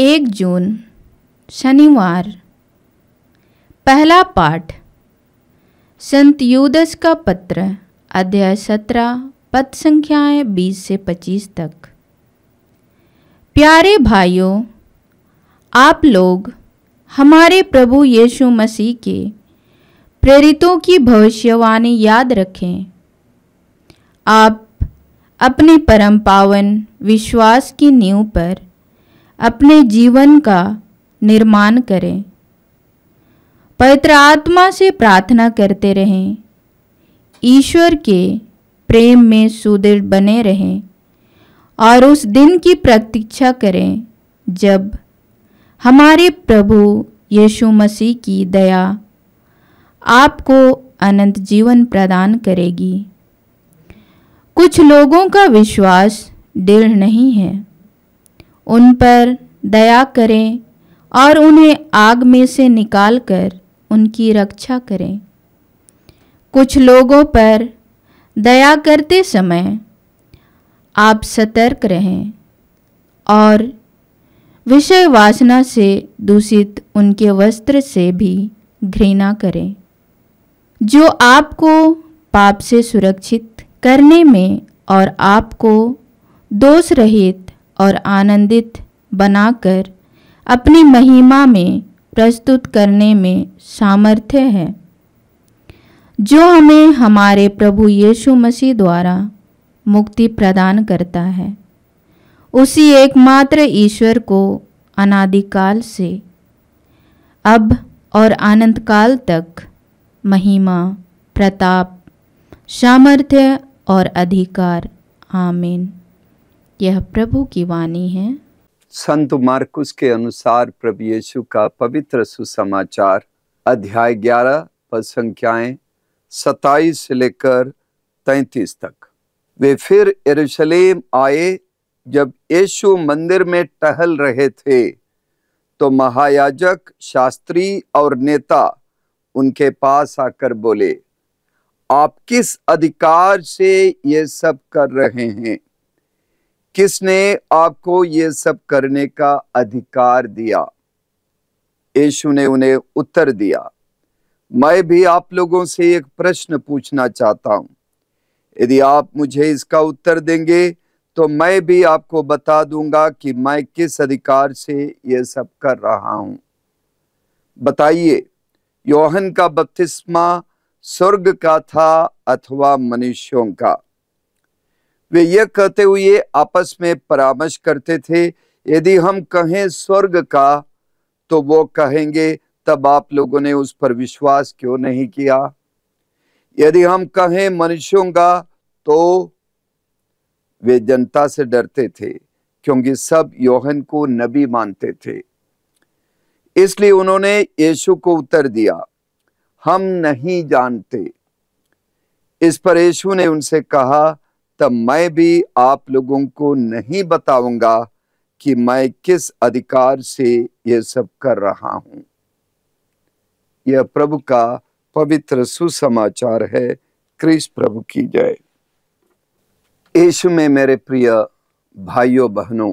एक जून शनिवार पहला पाठ संत यूदस का पत्र अध्याय सत्रह पद संख्याएं बीस से पच्चीस तक प्यारे भाइयों आप लोग हमारे प्रभु यीशु मसीह के प्रेरितों की भविष्यवाणी याद रखें आप अपने परम पावन विश्वास की नींव पर अपने जीवन का निर्माण करें पवित्र आत्मा से प्रार्थना करते रहें ईश्वर के प्रेम में सुदृढ़ बने रहें और उस दिन की प्रतीक्षा करें जब हमारे प्रभु यीशु मसीह की दया आपको अनंत जीवन प्रदान करेगी कुछ लोगों का विश्वास दृढ़ नहीं है उन पर दया करें और उन्हें आग में से निकालकर उनकी रक्षा करें कुछ लोगों पर दया करते समय आप सतर्क रहें और विषय वासना से दूषित उनके वस्त्र से भी घृणा करें जो आपको पाप से सुरक्षित करने में और आपको दोष रहित और आनंदित बनाकर अपनी महिमा में प्रस्तुत करने में सामर्थ्य है जो हमें हमारे प्रभु यीशु मसीह द्वारा मुक्ति प्रदान करता है उसी एकमात्र ईश्वर को अनादिकाल से अब और अनंत काल तक महिमा प्रताप सामर्थ्य और अधिकार आमीन यह प्रभु की वाणी है संत मार्कुस के अनुसार प्रभु यीशु का पवित्र सुसमाचार अध्याय 11 पद संख्याएं 27 से लेकर 33 तक वे फिर यरूशलेम आए जब यीशु मंदिर में टहल रहे थे तो महायाजक शास्त्री और नेता उनके पास आकर बोले आप किस अधिकार से ये सब कर रहे हैं किसने आपको ये सब करने का अधिकार दिया यशु ने उन्हें उत्तर दिया मैं भी आप लोगों से एक प्रश्न पूछना चाहता हूं यदि आप मुझे इसका उत्तर देंगे तो मैं भी आपको बता दूंगा कि मैं किस अधिकार से यह सब कर रहा हूं बताइए योहन का बपतिस्मा स्वर्ग का था अथवा मनुष्यों का वे ये कहते हुए आपस में परामर्श करते थे यदि हम कहें स्वर्ग का तो वो कहेंगे तब आप लोगों ने उस पर विश्वास क्यों नहीं किया यदि हम कहें मनुष्यों का तो वे जनता से डरते थे क्योंकि सब योहन को नबी मानते थे इसलिए उन्होंने यीशु को उत्तर दिया हम नहीं जानते इस पर यीशु ने उनसे कहा तब मैं भी आप लोगों को नहीं बताऊंगा कि मैं किस अधिकार से यह सब कर रहा हूं यह प्रभु का पवित्र सुसमाचार है क्रिस प्रभु की जय यीशु में मेरे प्रिय भाइयों बहनों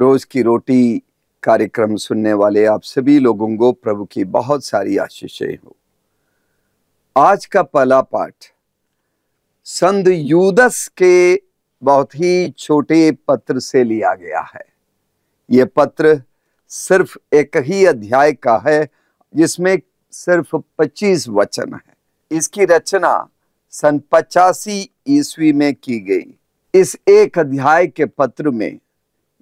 रोज की रोटी कार्यक्रम सुनने वाले आप सभी लोगों को प्रभु की बहुत सारी आशीषें हो आज का पहला पाठ संद यूदस के बहुत ही छोटे पत्र से लिया गया है ये पत्र सिर्फ एक ही अध्याय का है जिसमें सिर्फ 25 वचन है इसकी रचना सन पचासी ईस्वी में की गई इस एक अध्याय के पत्र में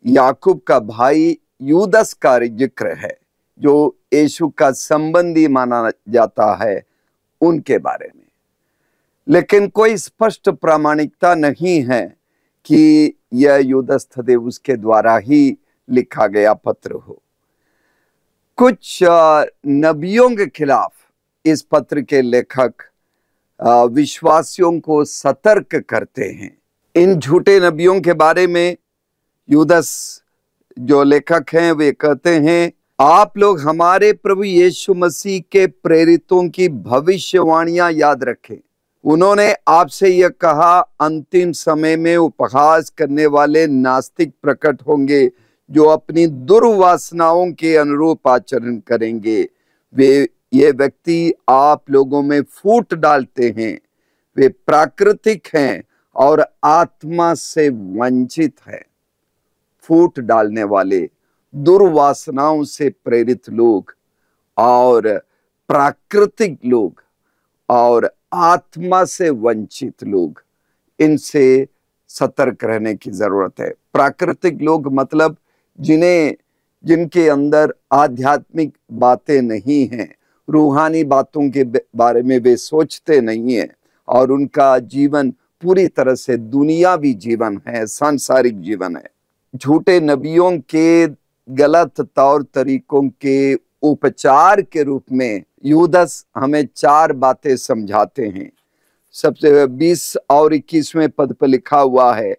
याकूब का भाई यूदस का जिक्र है जो यीशु का संबंधी माना जाता है उनके बारे में लेकिन कोई स्पष्ट प्रामाणिकता नहीं है कि यह युद्धस्थदेव उसके द्वारा ही लिखा गया पत्र हो कुछ नबियों के खिलाफ इस पत्र के लेखक विश्वासियों को सतर्क करते हैं इन झूठे नबियों के बारे में युदस जो लेखक हैं वे कहते हैं आप लोग हमारे प्रभु यीशु मसीह के प्रेरितों की भविष्यवाणियां याद रखें उन्होंने आपसे यह कहा अंतिम समय में उपहास करने वाले नास्तिक प्रकट होंगे जो अपनी दुर्वासनाओं के अनुरूप आचरण करेंगे वे ये व्यक्ति आप लोगों में फूट डालते हैं वे प्राकृतिक हैं और आत्मा से वंचित हैं फूट डालने वाले दुर्वासनाओं से प्रेरित लोग और प्राकृतिक लोग और आत्मा से वंचित लोग इनसे सतर्क रहने की ज़रूरत है प्राकृतिक लोग मतलब जिन्हें जिनके अंदर आध्यात्मिक बातें नहीं हैं रूहानी बातों के बारे में वे सोचते नहीं हैं और उनका जीवन पूरी तरह से दुनियावी जीवन है सांसारिक जीवन है झूठे नबियों के गलत तौर तरीकों के उपचार के रूप में यूदस हमें चार बातें समझाते हैं सबसे बीस और इक्कीसवें पद पर लिखा हुआ है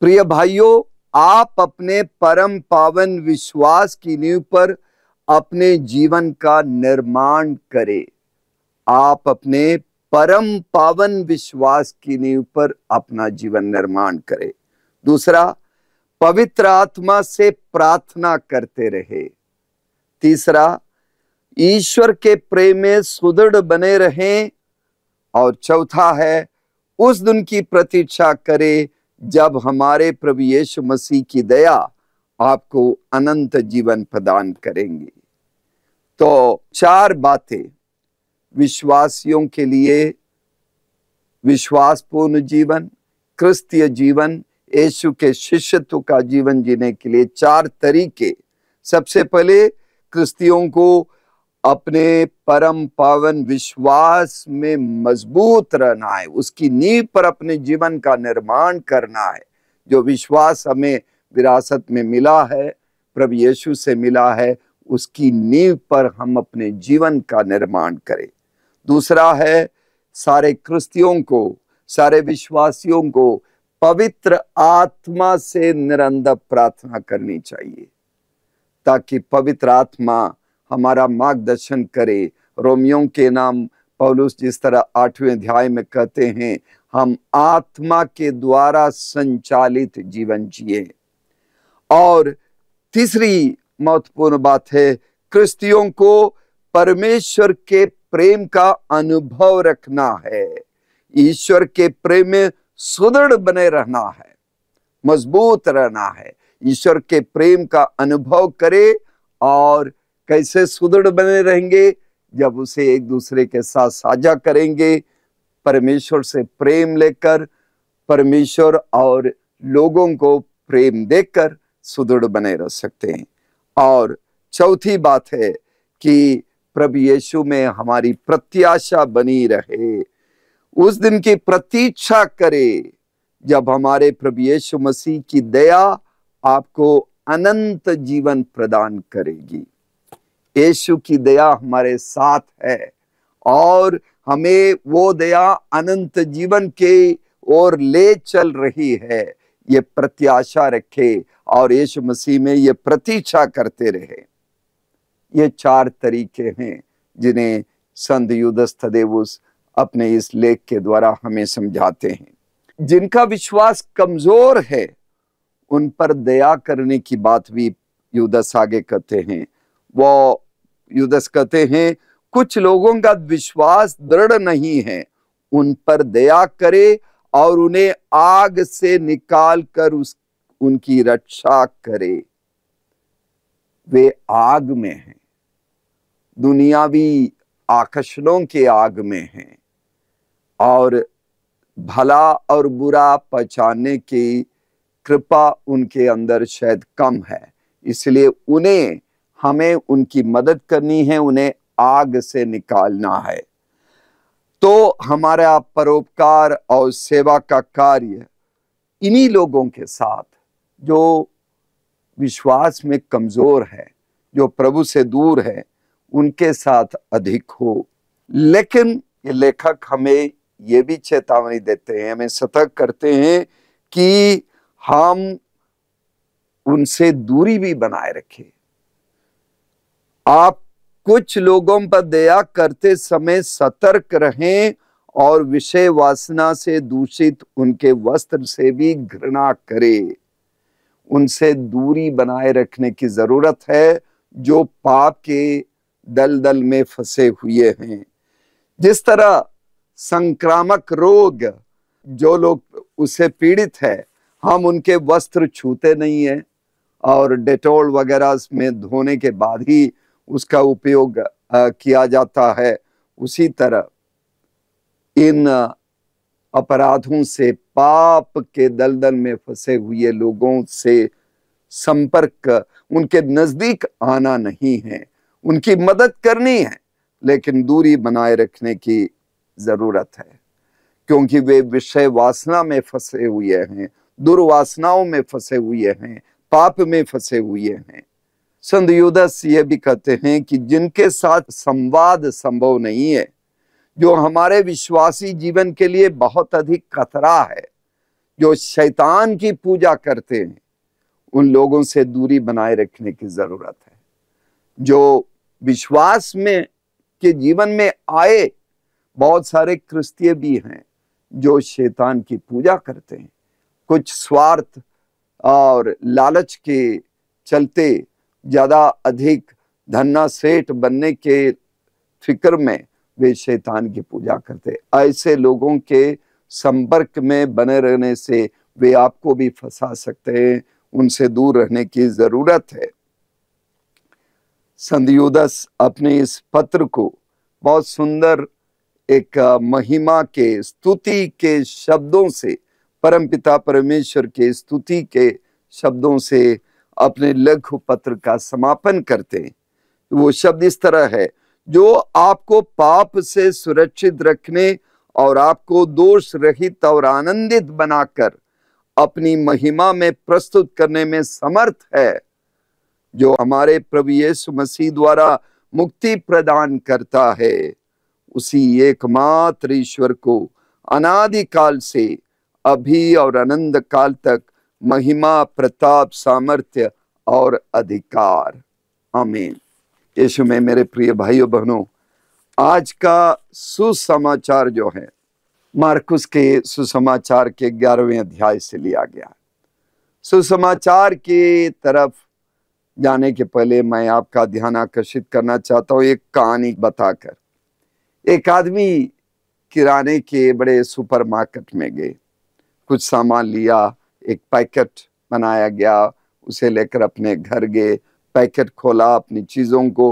प्रिय भाइयों आप अपने परम पावन विश्वास की नींव पर अपने जीवन का निर्माण करें आप अपने परम पावन विश्वास की नींव पर अपना जीवन निर्माण करें दूसरा पवित्र आत्मा से प्रार्थना करते रहे तीसरा ईश्वर के प्रेम में सुदृढ़ बने रहें और चौथा है उस दिन की प्रतीक्षा करें जब हमारे प्रभु यीशु मसीह की दया आपको अनंत जीवन प्रदान करेंगे तो चार बातें विश्वासियों के लिए विश्वासपूर्ण जीवन क्रिस्तीय जीवन यीशु के शिष्यत्व का जीवन जीने के लिए चार तरीके सबसे पहले क्रिस्तियों को अपने परम पावन विश्वास में मजबूत रहना है उसकी नींव पर अपने जीवन का निर्माण करना है जो विश्वास हमें विरासत में मिला है प्रभु यीशु से मिला है उसकी नींव पर हम अपने जीवन का निर्माण करें दूसरा है सारे क्रिस्तियों को सारे विश्वासियों को पवित्र आत्मा से निरंतर प्रार्थना करनी चाहिए ताकि पवित्र आत्मा हमारा मार्गदर्शन करे रोमियों के नाम पौलुस जिस तरह आठवें अध्याय में कहते हैं हम आत्मा के द्वारा संचालित जीवन जिए और तीसरी महत्वपूर्ण बात है क्रिस्तियों को परमेश्वर के प्रेम का अनुभव रखना है ईश्वर के प्रेम में सुदृढ़ बने रहना है मजबूत रहना है ईश्वर के प्रेम का अनुभव करे और कैसे सुदृढ़ बने रहेंगे जब उसे एक दूसरे के साथ साझा करेंगे परमेश्वर से प्रेम लेकर परमेश्वर और लोगों को प्रेम देकर सुदृढ़ बने रह सकते हैं और चौथी बात है कि प्रभु यीशु में हमारी प्रत्याशा बनी रहे उस दिन की प्रतीक्षा करे जब हमारे प्रभु यीशु मसीह की दया आपको अनंत जीवन प्रदान करेगी यीशु की दया हमारे साथ है और हमें वो दया अनंत जीवन के ओर ले चल रही है ये प्रत्याशा रखे और यीशु मसीह में ये प्रतीक्षा करते रहे ये चार तरीके हैं जिन्हें संत युदस अपने इस लेख के द्वारा हमें समझाते हैं जिनका विश्वास कमजोर है उन पर दया करने की बात भी युदस आगे कहते हैं वो युदस कहते हैं कुछ लोगों का विश्वास दृढ़ नहीं है उन पर दया करे और उन्हें आग से निकाल कर उस उनकी रक्षा करे वे आग में हैं दुनियावी आकर्षणों के आग में हैं और भला और बुरा पहचानने की कृपा उनके अंदर शायद कम है इसलिए उन्हें हमें उनकी मदद करनी है उन्हें आग से निकालना है तो हमारा परोपकार और सेवा का कार्य इन्हीं लोगों के साथ जो विश्वास में कमज़ोर है जो प्रभु से दूर है उनके साथ अधिक हो लेकिन ये लेखक हमें ये भी चेतावनी देते हैं हमें सतर्क करते हैं कि हम उनसे दूरी भी बनाए रखें आप कुछ लोगों पर दया करते समय सतर्क रहें और विषय वासना से दूषित उनके वस्त्र से भी घृणा करें उनसे दूरी बनाए रखने की जरूरत है जो पाप के दलदल में फंसे हुए हैं जिस तरह संक्रामक रोग जो लोग उसे पीड़ित है हम उनके वस्त्र छूते नहीं है और डेटोल वगैरह में धोने के बाद ही उसका उपयोग किया जाता है उसी तरह इन अपराधों से पाप के दलदल में फंसे हुए लोगों से संपर्क उनके नज़दीक आना नहीं है उनकी मदद करनी है लेकिन दूरी बनाए रखने की ज़रूरत है क्योंकि वे विषय वासना में फंसे हुए हैं दुर्वासनाओं में फंसे हुए हैं पाप में फंसे हुए हैं संत युदस ये भी कहते हैं कि जिनके साथ संवाद संभव नहीं है जो हमारे विश्वासी जीवन के लिए बहुत अधिक खतरा है जो शैतान की पूजा करते हैं उन लोगों से दूरी बनाए रखने की ज़रूरत है जो विश्वास में के जीवन में आए बहुत सारे क्रिस्तीय भी हैं जो शैतान की पूजा करते हैं कुछ स्वार्थ और लालच के चलते ज़्यादा अधिक धन्ना सेठ बनने के फिक्र में वे शैतान की पूजा करते ऐसे लोगों के संपर्क में बने रहने से वे आपको भी फंसा सकते हैं उनसे दूर रहने की ज़रूरत है संधियोदस अपने इस पत्र को बहुत सुंदर एक महिमा के स्तुति के शब्दों से परम पिता परमेश्वर के स्तुति के शब्दों से अपने लघु पत्र का समापन करते हैं तो वो शब्द इस तरह है जो आपको पाप से सुरक्षित रखने और आपको दोष रहित और आनंदित बनाकर अपनी महिमा में प्रस्तुत करने में समर्थ है जो हमारे प्रभु यीशु मसीह द्वारा मुक्ति प्रदान करता है उसी एकमात्र ईश्वर को अनादिकाल से अभी और अनंत काल तक महिमा प्रताप सामर्थ्य और अधिकार आमीन यीशु में मेरे प्रिय भाइयों बहनों आज का सुसमाचार जो है मार्कुस के सुसमाचार के ग्यारहवें अध्याय से लिया गया सुसमाचार की तरफ जाने के पहले मैं आपका ध्यान आकर्षित करना चाहता हूँ एक कहानी बताकर एक आदमी किराने के बड़े सुपरमार्केट में गए कुछ सामान लिया एक पैकेट बनाया गया उसे लेकर अपने घर गए पैकेट खोला अपनी चीज़ों को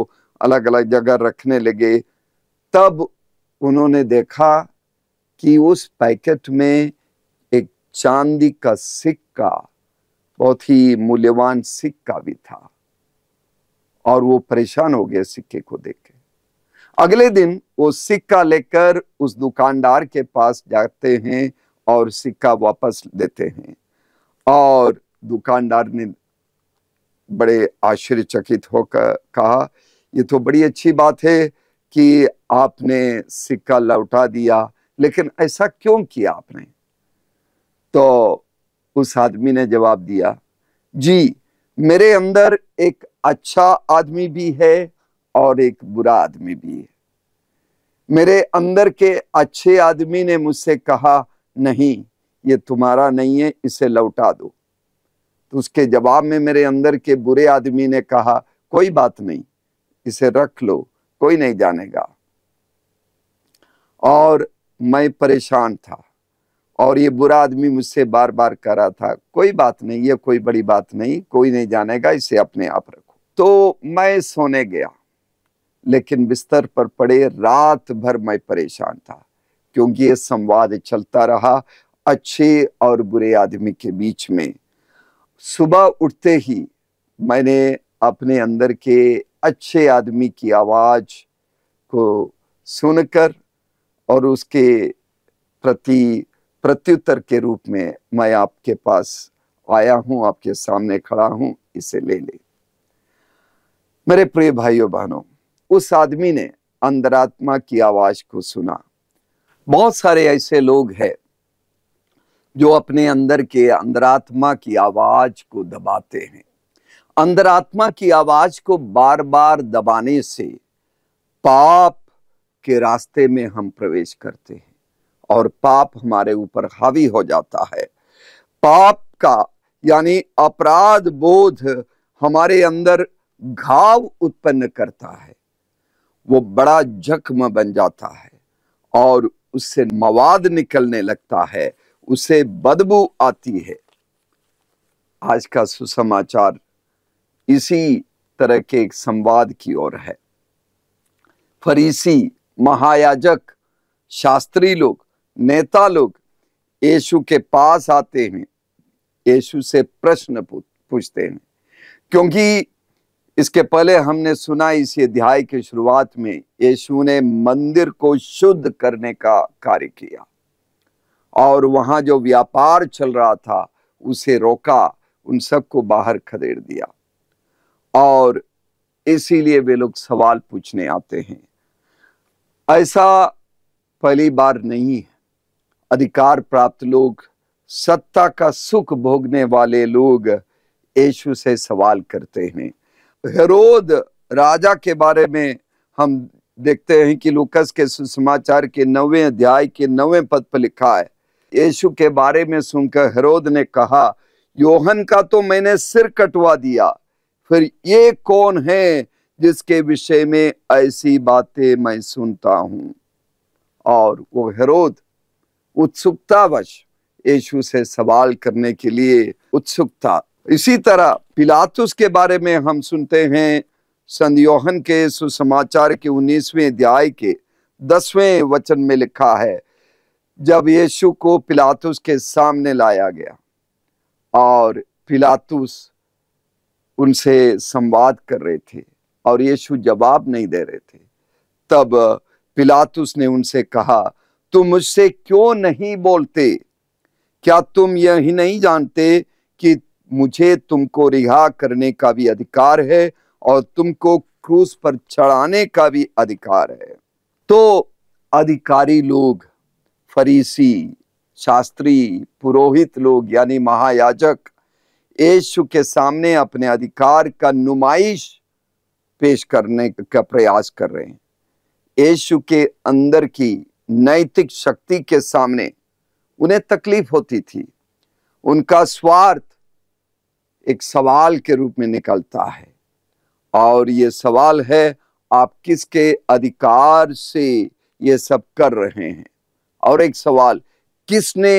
अलग अलग जगह रखने लगे तब उन्होंने देखा कि उस पैकेट में एक चांदी का सिक्का बहुत ही मूल्यवान सिक्का भी था और वो परेशान हो गए सिक्के को देख के अगले दिन वो सिक्का लेकर उस दुकानदार के पास जाते हैं और सिक्का वापस देते हैं और दुकानदार ने बड़े आश्चर्यचकित होकर कहा ये तो बड़ी अच्छी बात है कि आपने सिक्का लौटा दिया लेकिन ऐसा क्यों किया आपने तो उस आदमी ने जवाब दिया जी मेरे अंदर एक अच्छा आदमी भी है और एक बुरा आदमी भी है मेरे अंदर के अच्छे आदमी ने मुझसे कहा नहीं ये तुम्हारा नहीं है इसे लौटा दो तो उसके जवाब में मेरे अंदर के बुरे आदमी ने कहा कोई बात नहीं इसे रख लो कोई नहीं जानेगा और मैं परेशान था और ये बुरा आदमी मुझसे बार बार कह रहा था कोई बात नहीं ये कोई बड़ी बात नहीं कोई नहीं जानेगा इसे अपने आप रखो तो मैं सोने गया लेकिन बिस्तर पर पड़े रात भर मैं परेशान था क्योंकि ये संवाद चलता रहा अच्छे और बुरे आदमी के बीच में सुबह उठते ही मैंने अपने अंदर के अच्छे आदमी की आवाज़ को सुनकर और उसके प्रति प्रत्युत्तर के रूप में मैं आपके पास आया हूं आपके सामने खड़ा हूं इसे ले ले मेरे प्रिय भाइयों बहनों उस आदमी ने अंदरात्मा की आवाज को सुना बहुत सारे ऐसे लोग हैं जो अपने अंदर के अंदरात्मा की आवाज को दबाते हैं अंदरात्मा की आवाज को बार बार दबाने से पाप के रास्ते में हम प्रवेश करते हैं और पाप हमारे ऊपर हावी हो जाता है पाप का यानी अपराध बोध हमारे अंदर घाव उत्पन्न करता है वो बड़ा जख्म बन जाता है और उससे मवाद निकलने लगता है उसे बदबू आती है आज का सुसमाचार इसी तरह के एक संवाद की ओर है फरीसी महायाजक शास्त्री लोग नेता लोग यशु के पास आते हैं यशु से प्रश्न पूछते हैं क्योंकि इसके पहले हमने सुना इसी अध्याय की शुरुआत में यीशु ने मंदिर को शुद्ध करने का कार्य किया और वहां जो व्यापार चल रहा था उसे रोका उन सबको बाहर खदेड़ दिया और इसीलिए वे लोग सवाल पूछने आते हैं ऐसा पहली बार नहीं है अधिकार प्राप्त लोग सत्ता का सुख भोगने वाले लोग यीशु से सवाल करते हैं हेरोद राजा के बारे में हम देखते हैं कि लुकस के सुसमाचार के नवे अध्याय के नवे पद पर लिखा है यीशु के बारे में सुनकर हेरोद ने कहा योहन का तो मैंने सिर कटवा दिया फिर ये कौन है जिसके विषय में ऐसी बातें मैं सुनता हूं और वो हेरोद उत्सुकतावश यीशु से सवाल करने के लिए उत्सुकता इसी तरह पिलातुस के बारे में हम सुनते हैं संयोहन के सुसमाचार के उन्नीसवें अध्याय के दसवें वचन में लिखा है जब यीशु को पिलातुस के सामने लाया गया और पिलातुस उनसे संवाद कर रहे थे और यीशु जवाब नहीं दे रहे थे तब पिलातुस ने उनसे कहा तुम मुझसे क्यों नहीं बोलते क्या तुम यही नहीं जानते कि मुझे तुमको रिहा करने का भी अधिकार है और तुमको क्रूस पर चढ़ाने का भी अधिकार है तो अधिकारी लोग फरीसी शास्त्री पुरोहित लोग यानी महायाजक यशु के सामने अपने अधिकार का नुमाइश पेश करने का प्रयास कर रहे हैं यशु के अंदर की नैतिक शक्ति के सामने उन्हें तकलीफ होती थी उनका स्वार्थ एक सवाल के रूप में निकलता है और ये सवाल है आप किसके अधिकार से ये सब कर रहे हैं और एक सवाल किसने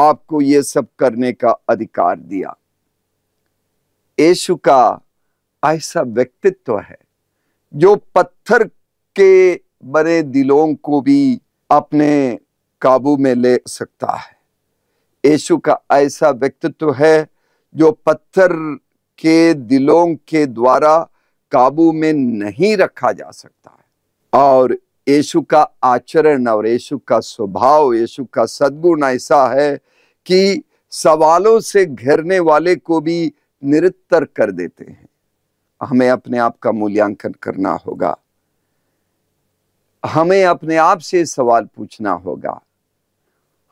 आपको ये सब करने का अधिकार दिया यशु का ऐसा व्यक्तित्व है जो पत्थर के बड़े दिलों को भी अपने काबू में ले सकता है यशु का ऐसा व्यक्तित्व है जो पत्थर के दिलों के द्वारा काबू में नहीं रखा जा सकता है और यशु का आचरण और यशु का स्वभाव यशु का सद्गुण ऐसा है कि सवालों से घिरने वाले को भी निरतर कर देते हैं हमें अपने आप का मूल्यांकन करना होगा हमें अपने आप से सवाल पूछना होगा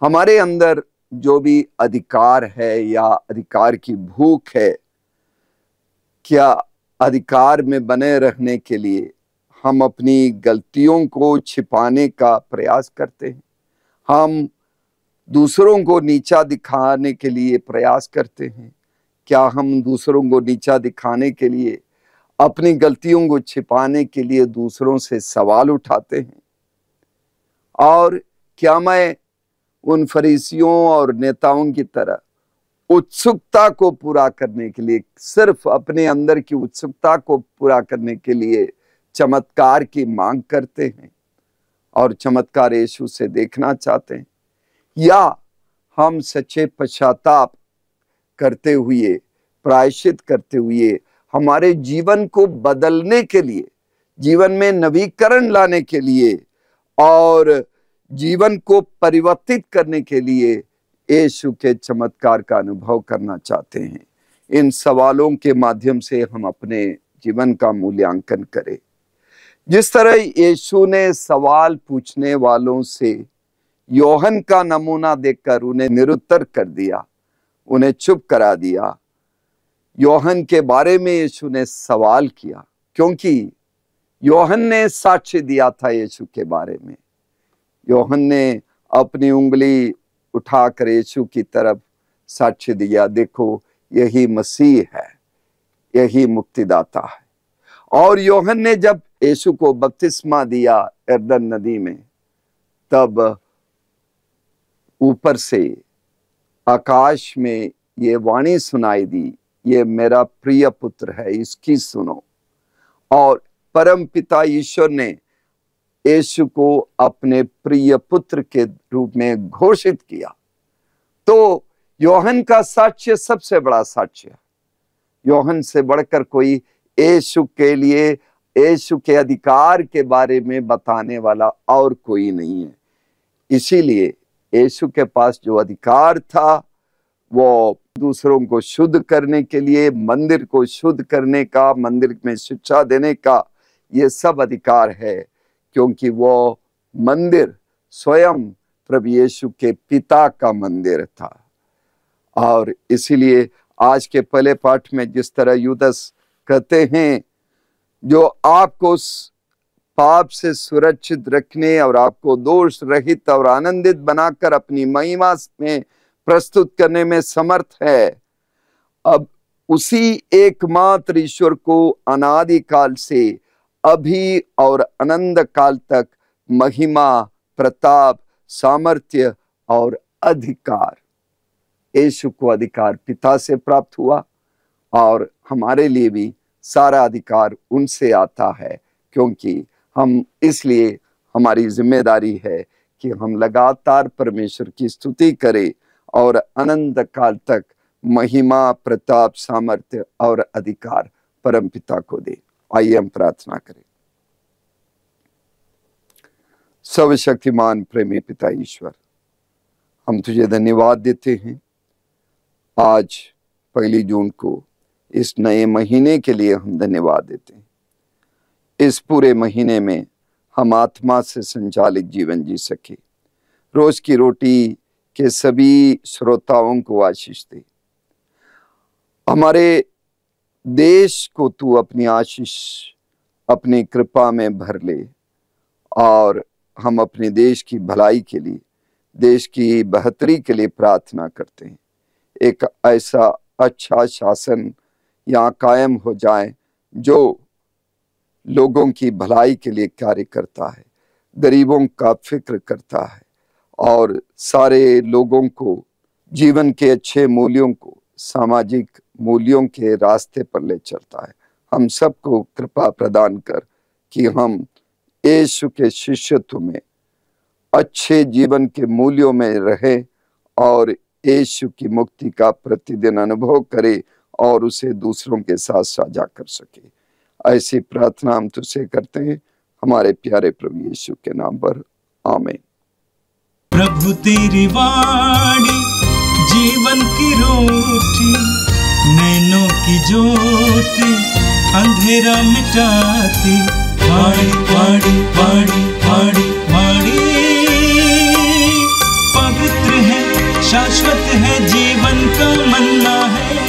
हमारे अंदर जो भी अधिकार है या अधिकार की भूख है क्या अधिकार में बने रहने के लिए हम अपनी गलतियों को छिपाने का प्रयास करते हैं हम दूसरों को नीचा दिखाने के लिए प्रयास करते हैं क्या हम दूसरों को नीचा दिखाने के लिए अपनी गलतियों को छिपाने के लिए दूसरों से सवाल उठाते हैं और क्या मैं उन फरीसियों और नेताओं की तरह उत्सुकता को पूरा करने के लिए सिर्फ अपने अंदर की उत्सुकता को पूरा करने के लिए चमत्कार की मांग करते हैं और चमत्कार यीशु से देखना चाहते हैं या हम सच्चे पश्चाताप करते हुए प्रायश्चित करते हुए हमारे जीवन को बदलने के लिए जीवन में नवीकरण लाने के लिए और जीवन को परिवर्तित करने के लिए यीशु के चमत्कार का अनुभव करना चाहते हैं इन सवालों के माध्यम से हम अपने जीवन का मूल्यांकन करें जिस तरह यीशु ने सवाल पूछने वालों से योहन का नमूना देखकर उन्हें निरुत्तर कर दिया उन्हें चुप करा दिया योहन के बारे में यीशु ने सवाल किया क्योंकि योहन ने साक्ष्य दिया था यीशु के बारे में योहन ने अपनी उंगली उठाकर यीशु की तरफ साक्ष्य दिया देखो यही मसीह है यही मुक्तिदाता है और योहन ने जब यीशु को बपतिस्मा दिया इर्दन नदी में तब ऊपर से आकाश में ये वाणी सुनाई दी ये मेरा प्रिय पुत्र है इसकी सुनो और परम पिता ईश्वर ने यशु को अपने प्रिय पुत्र के रूप में घोषित किया तो योहन का साक्ष्य सबसे बड़ा साक्ष्य योहन से बढ़कर कोई यशु के लिए यशु के अधिकार के बारे में बताने वाला और कोई नहीं है इसीलिए यशु के पास जो अधिकार था वो दूसरों को शुद्ध करने के लिए मंदिर को शुद्ध करने का मंदिर में शिक्षा देने का ये सब अधिकार है क्योंकि वो मंदिर स्वयं प्रभु यीशु के पिता का मंदिर था और इसीलिए आज के पहले पाठ में जिस तरह युदस कहते हैं जो आपको पाप से सुरक्षित रखने और आपको दोष रहित और आनंदित बनाकर अपनी महिमा में प्रस्तुत करने में समर्थ है अब उसी एकमात्र ईश्वर को अनादिकाल से अभी और अनंत काल तक महिमा प्रताप सामर्थ्य और अधिकार यशु को अधिकार पिता से प्राप्त हुआ और हमारे लिए भी सारा अधिकार उनसे आता है क्योंकि हम इसलिए हमारी जिम्मेदारी है कि हम लगातार परमेश्वर की स्तुति करें और अनंत काल तक महिमा प्रताप सामर्थ्य और अधिकार परमपिता को दें आइए हम प्रार्थना करें सर्वशक्तिमान प्रेमी पिता ईश्वर हम तुझे धन्यवाद देते हैं आज पहली जून को इस नए महीने के लिए हम धन्यवाद देते हैं इस पूरे महीने में हम आत्मा से संचालित जीवन जी सके रोज की रोटी के सभी श्रोताओं को आशीष दे हमारे देश को तू अपनी आशीष अपनी कृपा में भर ले और हम अपने देश की भलाई के लिए देश की बेहतरी के लिए प्रार्थना करते हैं एक ऐसा अच्छा शासन यहाँ कायम हो जाए जो लोगों की भलाई के लिए कार्य करता है गरीबों का फिक्र करता है और सारे लोगों को जीवन के अच्छे मूल्यों को सामाजिक मूल्यों के रास्ते पर ले चलता है हम सबको कृपा प्रदान कर कि हम यशु के शिष्यत्व में अच्छे जीवन के मूल्यों में रहें और यशु की मुक्ति का प्रतिदिन अनुभव करें और उसे दूसरों के साथ साझा कर सके ऐसी प्रार्थना हम तुझसे करते हैं हमारे प्यारे प्रभु यीशु के नाम पर आमे प्रभु तेरी वाणी जीवन की रोटी नैनों की ज्योति अंधेरा मिटाती पाड़ी पाड़ी पाड़ी पाड़ी पाड़ी पवित्र है शाश्वत है जीवन का मन्ना है